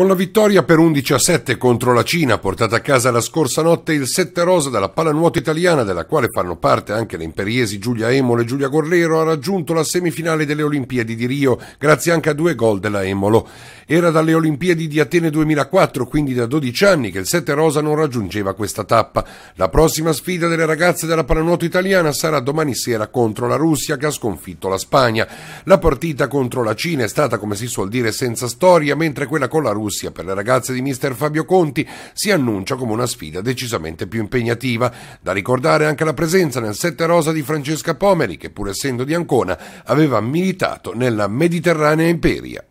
Con la vittoria per 11 a 7 contro la Cina portata a casa la scorsa notte, il sette rosa della pallanuoto italiana, della quale fanno parte anche le imperiesi Giulia Emolo e Giulia Gorlero, ha raggiunto la semifinale delle Olimpiadi di Rio grazie anche a due gol della Emolo. Era dalle Olimpiadi di Atene 2004, quindi da 12 anni, che il sette rosa non raggiungeva questa tappa. La prossima sfida delle ragazze della pallanuoto italiana sarà domani sera contro la Russia che ha sconfitto la Spagna. La partita contro la Cina è stata, come si suol dire, senza storia, mentre quella con la Russia Russia per le ragazze di mister Fabio Conti si annuncia come una sfida decisamente più impegnativa. Da ricordare anche la presenza nel sette rosa di Francesca Pomeri, che pur essendo di Ancona aveva militato nella Mediterranea Imperia.